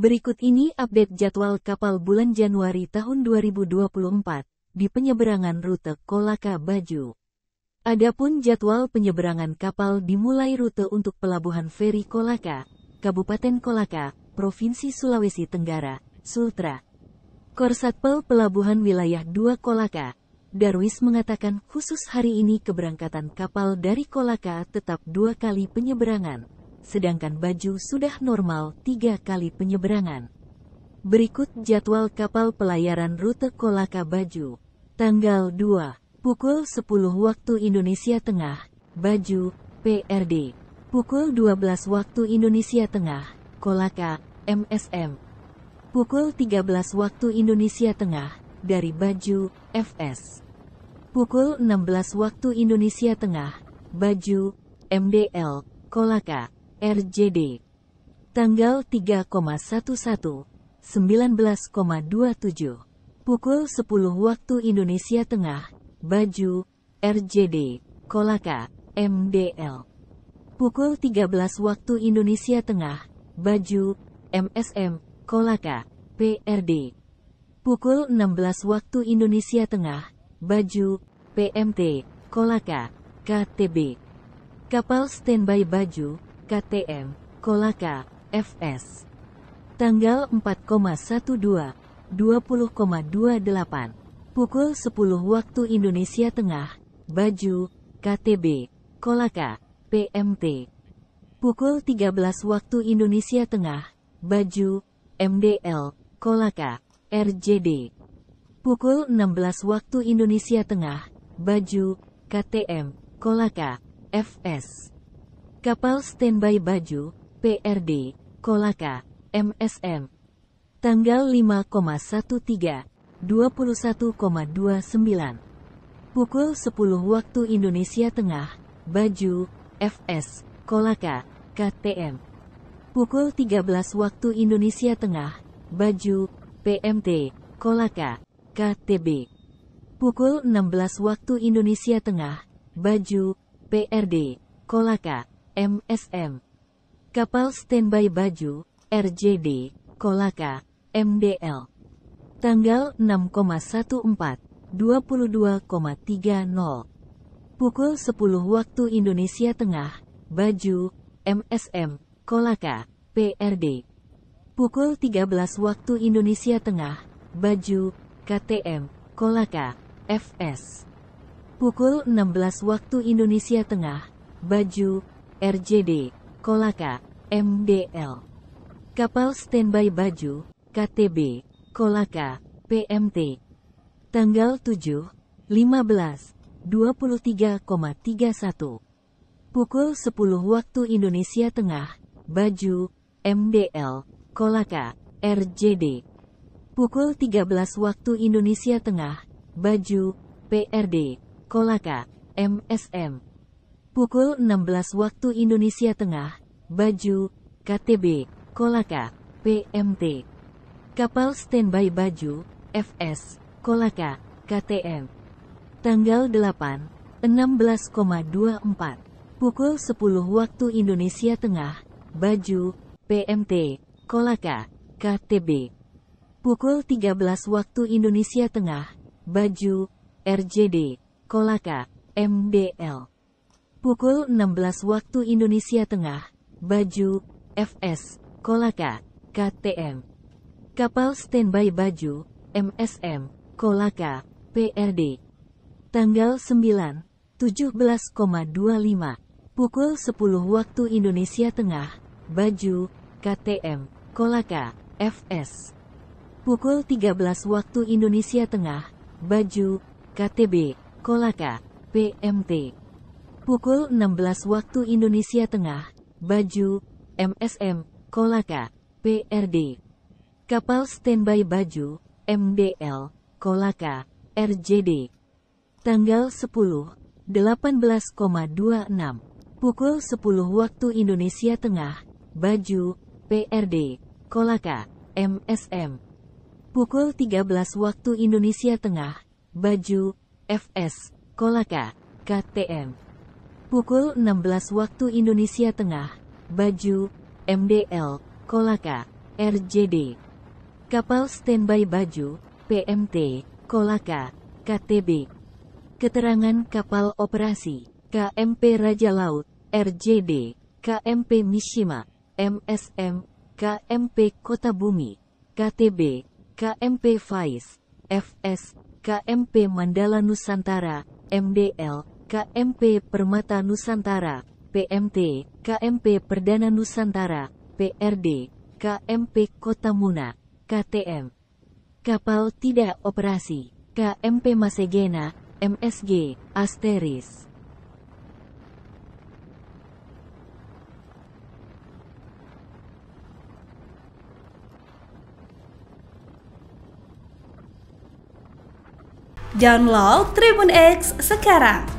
Berikut ini update jadwal kapal bulan Januari tahun 2024 di penyeberangan rute Kolaka Baju. Adapun jadwal penyeberangan kapal dimulai rute untuk pelabuhan feri Kolaka, Kabupaten Kolaka, Provinsi Sulawesi Tenggara, Sultra. Korsatpel Pelabuhan Wilayah 2 Kolaka, Darwis mengatakan khusus hari ini keberangkatan kapal dari Kolaka tetap dua kali penyeberangan sedangkan baju sudah normal tiga kali penyeberangan. Berikut jadwal kapal pelayaran rute Kolaka Baju. Tanggal 2, pukul 10 waktu Indonesia Tengah, Baju, PRD. Pukul 12 waktu Indonesia Tengah, Kolaka, MSM. Pukul 13 waktu Indonesia Tengah, dari Baju, FS. Pukul 16 waktu Indonesia Tengah, Baju, MDL, Kolaka. RJD. Tanggal 3,11, 19,27. Pukul 10 waktu Indonesia Tengah, Baju, RJD, Kolaka, MDL. Pukul 13 waktu Indonesia Tengah, Baju, MSM, Kolaka, PRD. Pukul 16 waktu Indonesia Tengah, Baju, PMT, Kolaka, KTB. Kapal standby Baju, KTM, Kolaka, FS. Tanggal 4,12, 20,28. Pukul 10 waktu Indonesia Tengah, Baju, KTB, Kolaka, PMT. Pukul 13 waktu Indonesia Tengah, Baju, MDL, Kolaka, RJD. Pukul 16 waktu Indonesia Tengah, Baju, KTM, Kolaka, FS. Kapal standby baju, PRD, Kolaka, MSM. Tanggal 5,13, 21,29. Pukul 10 waktu Indonesia Tengah, Baju, FS, Kolaka, KTM. Pukul 13 waktu Indonesia Tengah, Baju, PMT, Kolaka, KTB. Pukul 16 waktu Indonesia Tengah, Baju, PRD, Kolaka, MSM. Kapal standby baju, RJD, Kolaka, MDL. Tanggal 6,14, 22,30. Pukul 10 waktu Indonesia Tengah, baju, MSM, Kolaka, PRD. Pukul 13 waktu Indonesia Tengah, baju, KTM, Kolaka, FS. Pukul 16 waktu Indonesia Tengah, baju, RJD, Kolaka, MDL. Kapal standby baju, KTB, Kolaka, PMT. Tanggal 7, 15, 23,31. Pukul 10 waktu Indonesia Tengah, Baju, MDL, Kolaka, RJD. Pukul 13 waktu Indonesia Tengah, Baju, PRD, Kolaka, MSM. Pukul 16 waktu Indonesia Tengah, baju, KTB, Kolaka, PMT. Kapal standby baju, FS, Kolaka, KTM. Tanggal 8, 16,24. Pukul 10 waktu Indonesia Tengah, baju, PMT, Kolaka, KTB. Pukul 13 waktu Indonesia Tengah, baju, RJD, Kolaka, MDL. Pukul 16 waktu Indonesia Tengah, Baju, FS, Kolaka, KTM. Kapal standby Baju, MSM, Kolaka, PRD. Tanggal 9, 17,25. Pukul 10 waktu Indonesia Tengah, Baju, KTM, Kolaka, FS. Pukul 13 waktu Indonesia Tengah, Baju, KTB, Kolaka, PMT. Pukul 16 waktu Indonesia Tengah, Baju, MSM, Kolaka, PRD. Kapal standby Baju, MDL, Kolaka, RJD. Tanggal 10, 18,26. Pukul 10 waktu Indonesia Tengah, Baju, PRD, Kolaka, MSM. Pukul 13 waktu Indonesia Tengah, Baju, FS, Kolaka, KTM. Pukul 16 waktu Indonesia Tengah, Baju, MDL, Kolaka, RJD. Kapal standby Baju, PMT, Kolaka, KTB. Keterangan kapal operasi, KMP Raja Laut, RJD, KMP Mishima, MSM, KMP Kota Bumi, KTB, KMP Faiz, FS, KMP Mandala Nusantara, MDL, KMP Permata Nusantara, PMT, KMP Perdana Nusantara, PRD, KMP Kota Muna, KTM. Kapal tidak operasi, KMP Masegena, MSG, Asteris. Download Tribun X sekarang